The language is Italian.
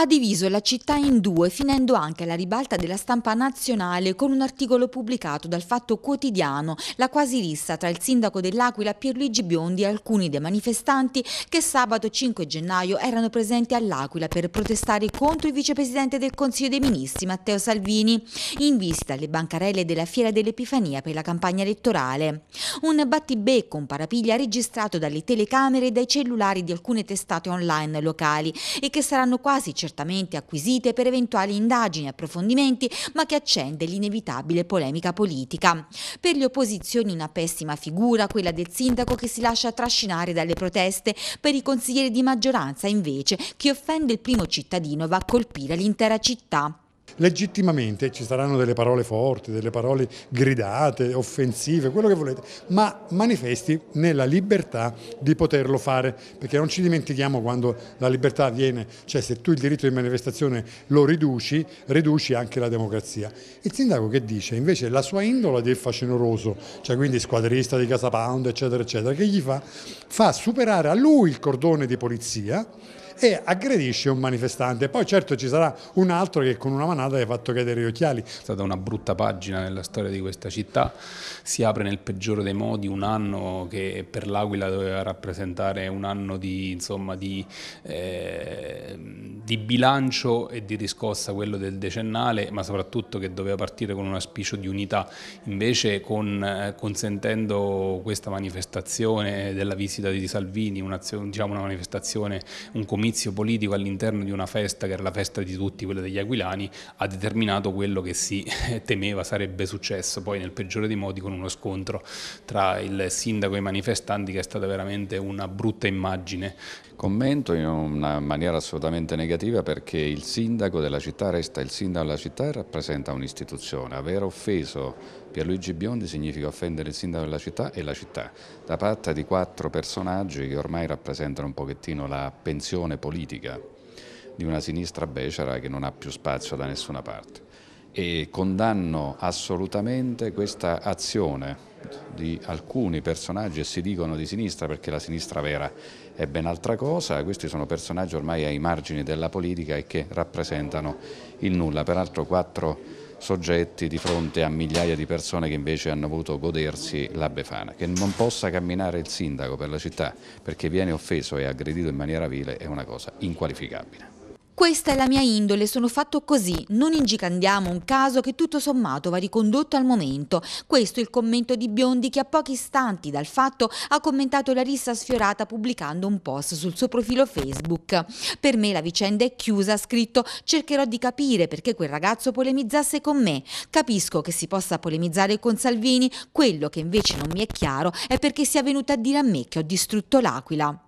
ha diviso la città in due, finendo anche la ribalta della stampa nazionale con un articolo pubblicato dal Fatto Quotidiano, la quasi rissa tra il sindaco dell'Aquila Pierluigi Biondi e alcuni dei manifestanti che sabato 5 gennaio erano presenti all'Aquila per protestare contro il vicepresidente del Consiglio dei Ministri Matteo Salvini, in vista alle bancarelle della Fiera dell'Epifania per la campagna elettorale. Un battibecco, un parapiglia registrato dalle telecamere e dai cellulari di alcune testate online locali e che saranno quasi certamente certamente acquisite per eventuali indagini e approfondimenti, ma che accende l'inevitabile polemica politica. Per le opposizioni una pessima figura, quella del sindaco che si lascia trascinare dalle proteste, per i consiglieri di maggioranza invece, chi offende il primo cittadino va a colpire l'intera città legittimamente, ci saranno delle parole forti, delle parole gridate, offensive, quello che volete, ma manifesti nella libertà di poterlo fare, perché non ci dimentichiamo quando la libertà viene, cioè se tu il diritto di manifestazione lo riduci, riduci anche la democrazia. Il sindaco che dice invece la sua indola del facinoroso, cioè quindi squadrista di Casa Pound, eccetera, eccetera, che gli fa? Fa superare a lui il cordone di polizia e aggredisce un manifestante. Poi certo ci sarà un altro che con una manata telefonata e hai fatto cadere gli occhiali. È stata una brutta pagina nella storia di questa città, si apre nel peggiore dei modi un anno che per l'Aquila doveva rappresentare un anno di, insomma, di, eh, di bilancio e di riscossa, quello del decennale, ma soprattutto che doveva partire con un auspicio di unità, invece con, eh, consentendo questa manifestazione della visita di Salvini, diciamo una manifestazione, un comizio politico all'interno di una festa che era la festa di tutti, quella degli aquilani, ha determinato quello che si temeva sarebbe successo poi nel peggiore dei modi con uno scontro tra il sindaco e i manifestanti che è stata veramente una brutta immagine. Commento in una maniera assolutamente negativa perché il sindaco della città resta il sindaco della città e rappresenta un'istituzione. Aver offeso Pierluigi Biondi significa offendere il sindaco della città e la città, da parte di quattro personaggi che ormai rappresentano un pochettino la pensione politica di una sinistra becera che non ha più spazio da nessuna parte. E condanno assolutamente questa azione di alcuni personaggi e si dicono di sinistra perché la sinistra vera è ben altra cosa, questi sono personaggi ormai ai margini della politica e che rappresentano il nulla, peraltro quattro soggetti di fronte a migliaia di persone che invece hanno voluto godersi la Befana. Che non possa camminare il sindaco per la città perché viene offeso e aggredito in maniera vile è una cosa inqualificabile. Questa è la mia indole, sono fatto così, non ingicandiamo un caso che tutto sommato va ricondotto al momento. Questo è il commento di Biondi che a pochi istanti dal fatto ha commentato la rissa sfiorata pubblicando un post sul suo profilo Facebook. Per me la vicenda è chiusa, ha scritto, cercherò di capire perché quel ragazzo polemizzasse con me. Capisco che si possa polemizzare con Salvini, quello che invece non mi è chiaro è perché sia venuta a dire a me che ho distrutto l'Aquila.